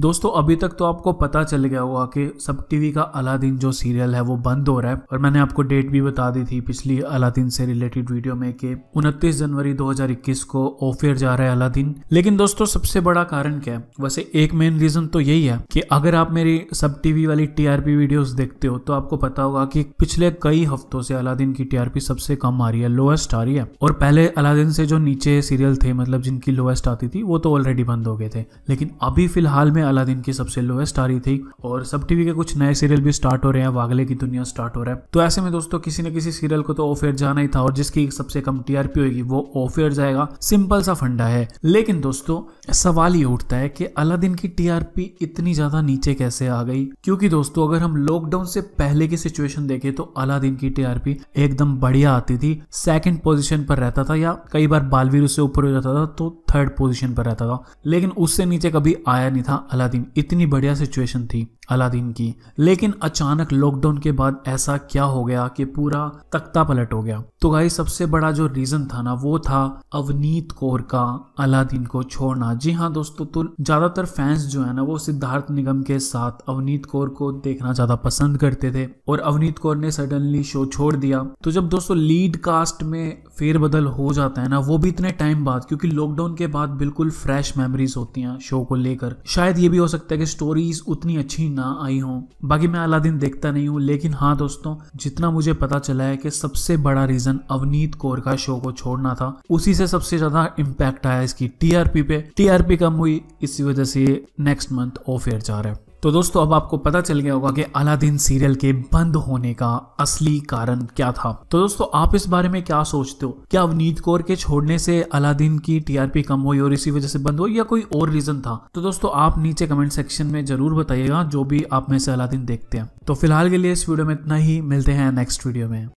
दोस्तों अभी तक तो आपको पता चल गया होगा कि सब टीवी का अलादीन जो सीरियल है वो बंद हो रहा है और मैंने आपको डेट भी बता दी थी पिछली अलादीन से रिलेटेड वीडियो में कि 29 जनवरी 2021 को एयर जा रहा है अलादीन लेकिन दोस्तों सबसे बड़ा कारण क्या है वैसे एक मेन रीजन तो यही है कि अगर आप मेरी सब टीवी वाली टीआरपी वीडियो देखते हो तो आपको पता होगा की पिछले कई हफ्तों से अलादीन की टीआरपी सबसे कम आ रही है लोएस्ट आ रही है और पहले अलादीन से जो नीचे सीरियल थे मतलब जिनकी लोएस्ट आती थी वो तो ऑलरेडी बंद हो गए थे लेकिन अभी फिलहाल में में अलादीन की सबसे लोएस्ट आ रही थी और सब टीवी के कुछ नए सीरियल भी स्टार्ट हो रहे हैं वागले की दुनिया स्टार्ट हो रहा है तो ऐसे में दोस्तों किसी न किसी सीरियल को तो ऑफ एयर जाना ही था और जिसकी सबसे कम टीआरपी होगी वो ऑफ एयर जाएगा सिंपल सा फंडा है लेकिन दोस्तों सवाल ये उठता है कि अलादीन की टीआरपी इतनी ज्यादा नीचे कैसे आ गई क्योंकि दोस्तों अगर हम लॉकडाउन से पहले की सिचुएशन देखें तो अलादीन की टीआरपी एकदम बढ़िया आती थी सेकंड पोजीशन पर रहता था या कई बार बालवीर उससे ऊपर हो जाता था तो थर्ड पोजीशन पर रहता था लेकिन उससे नीचे कभी आया नहीं था अलादीन इतनी बढ़िया सिचुएशन थी अलादीन की लेकिन अचानक लॉकडाउन के बाद ऐसा क्या हो गया कि पूरा तख्ता पलट हो गया तो गाई सबसे बड़ा जो रीजन था ना वो था अवनीत कौर का अलादीन को छोड़ना जी हाँ दोस्तों तो ज्यादातर फैंस जो है ना वो सिद्धार्थ निगम के साथ अवनीत कौर को देखना ज्यादा पसंद करते थे और अवनीत कौर ने सडनली शो छोड़ दिया तो जब दोस्तों लीड कास्ट में फेरबदल हो जाता है ना वो भी इतने टाइम बाद क्योंकि लॉकडाउन के बाद बिल्कुल फ्रेश मेमोरीज होती हैं शो को लेकर शायद ये भी हो सकता है कि स्टोरीज उतनी अच्छी ना ना आई हों बाकी मैं अला दिन देखता नहीं हूँ लेकिन हाँ दोस्तों जितना मुझे पता चला है कि सबसे बड़ा रीजन अवनीत कौर का शो को छोड़ना था उसी से सबसे ज्यादा इम्पैक्ट आया इसकी टीआरपी पे टीआरपी कम हुई इसी वजह से नेक्स्ट मंथ ऑफ एयर जा रहा है तो दोस्तों अब आपको पता चल गया होगा कि अलादीन सीरियल के बंद होने का असली कारण क्या था तो दोस्तों आप इस बारे में क्या सोचते हो क्या अवनीत कौर के छोड़ने से अलादीन की टीआरपी कम हुई और इसी वजह से बंद हुई या कोई और रीजन था तो दोस्तों आप नीचे कमेंट सेक्शन में जरूर बताइएगा जो भी आप में से अलादीन देखते हैं तो फिलहाल के लिए इस वीडियो में इतना ही मिलते हैं नेक्स्ट वीडियो में